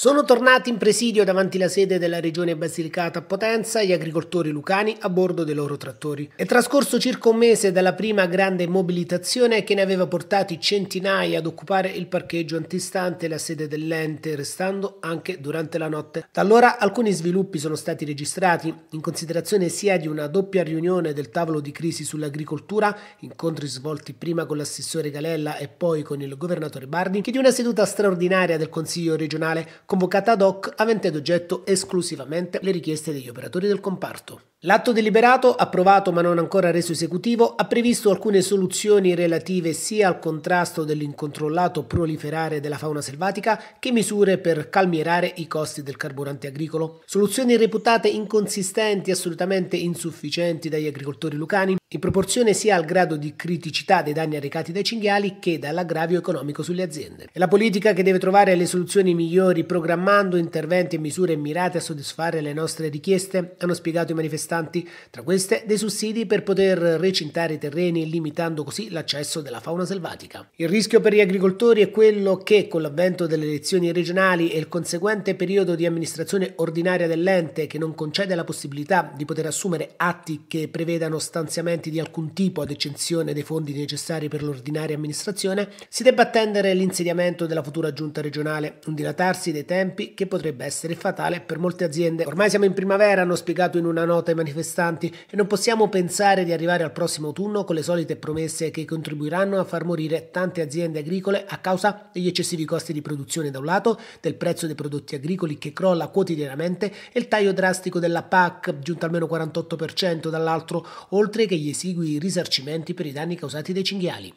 Sono tornati in presidio davanti la sede della regione Basilicata a Potenza gli agricoltori lucani a bordo dei loro trattori. È trascorso circa un mese dalla prima grande mobilitazione che ne aveva portati centinaia ad occupare il parcheggio antistante la sede dell'ente, restando anche durante la notte. Da allora alcuni sviluppi sono stati registrati, in considerazione sia di una doppia riunione del tavolo di crisi sull'agricoltura, incontri svolti prima con l'assessore Galella e poi con il governatore Bardi, che di una seduta straordinaria del Consiglio regionale convocata ad hoc avente ad oggetto esclusivamente le richieste degli operatori del comparto. L'atto deliberato, approvato ma non ancora reso esecutivo, ha previsto alcune soluzioni relative sia al contrasto dell'incontrollato proliferare della fauna selvatica che misure per calmierare i costi del carburante agricolo. Soluzioni reputate inconsistenti e assolutamente insufficienti dagli agricoltori lucani, in proporzione sia al grado di criticità dei danni arrecati dai cinghiali che dall'aggravio economico sulle aziende. È la politica che deve trovare le soluzioni migliori programmando interventi e misure mirate a soddisfare le nostre richieste, hanno spiegato i manifestanti circostanti, tra queste dei sussidi per poter recintare i terreni limitando così l'accesso della fauna selvatica. Il rischio per gli agricoltori è quello che con l'avvento delle elezioni regionali e il conseguente periodo di amministrazione ordinaria dell'ente che non concede la possibilità di poter assumere atti che prevedano stanziamenti di alcun tipo ad eccezione dei fondi necessari per l'ordinaria amministrazione, si debba attendere l'insediamento della futura giunta regionale, un dilatarsi dei tempi che potrebbe essere fatale per molte aziende. Ormai siamo in primavera, hanno spiegato in una nota manifestanti e non possiamo pensare di arrivare al prossimo autunno con le solite promesse che contribuiranno a far morire tante aziende agricole a causa degli eccessivi costi di produzione da un lato, del prezzo dei prodotti agricoli che crolla quotidianamente e il taglio drastico della PAC giunto almeno 48% dall'altro, oltre che gli esigui risarcimenti per i danni causati dai cinghiali.